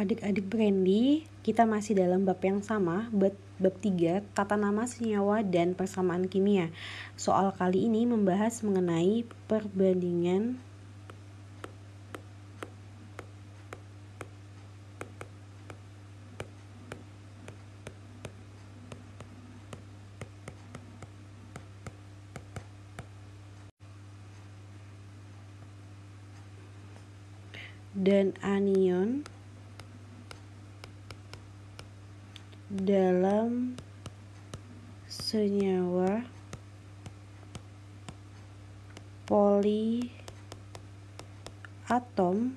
adik-adik Brandy, kita masih dalam bab yang sama, bab, bab 3, tata nama senyawa dan persamaan kimia. Soal kali ini membahas mengenai perbandingan dan anion dalam senyawa poli atom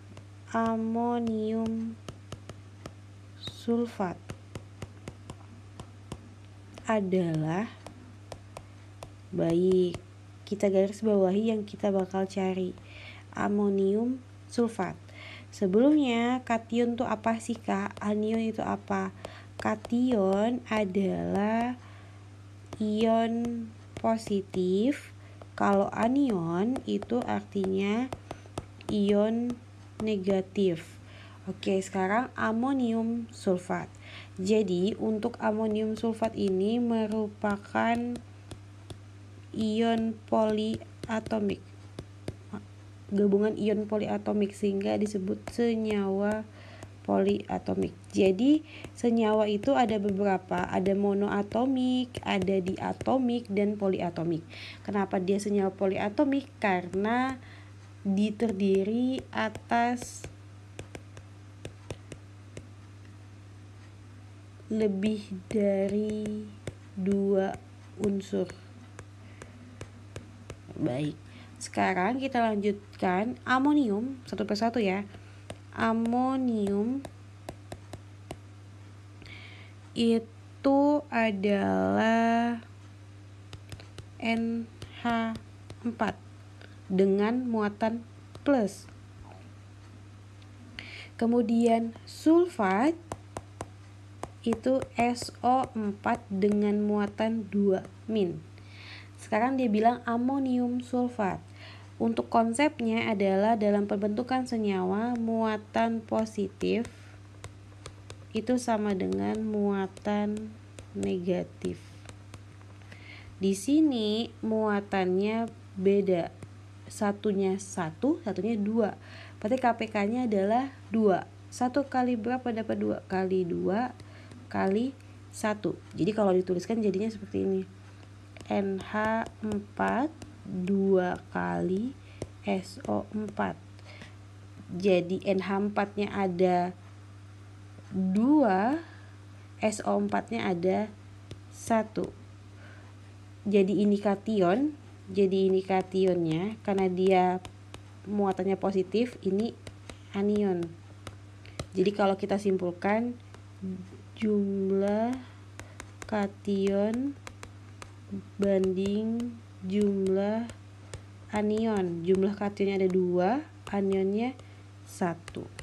amonium sulfat adalah baik kita garis bawahi yang kita bakal cari amonium sulfat sebelumnya kation itu apa sih kak anion itu apa Kation adalah ion positif. Kalau anion itu artinya ion negatif. Oke, sekarang amonium sulfat. Jadi, untuk amonium sulfat ini merupakan ion poliatomik. Gabungan ion poliatomik sehingga disebut senyawa poliatomik. Jadi senyawa itu ada beberapa, ada monoatomik, ada diatomik dan poliatomik. Kenapa dia senyawa poliatomik? Karena diterdiri atas lebih dari dua unsur. Baik. Sekarang kita lanjutkan amonium satu persatu ya amonium itu adalah NH4 dengan muatan plus. Kemudian sulfat itu SO4 dengan muatan 2 min. Sekarang dia bilang amonium sulfat. Untuk konsepnya adalah dalam pembentukan senyawa, muatan positif itu sama dengan muatan negatif. Di sini muatannya beda. Satunya satu, satunya dua. Berarti KPK-nya adalah dua. Satu kali berapa dapat dua? Kali dua kali satu. Jadi kalau dituliskan jadinya seperti ini. NH4 2 kali SO4 jadi NH4 nya ada 2 SO4 nya ada 1 jadi ini kation jadi ini kationnya karena dia muatannya positif ini anion jadi kalau kita simpulkan jumlah kation banding jumlah anion. Jumlah kationnya ada dua, anionnya satu.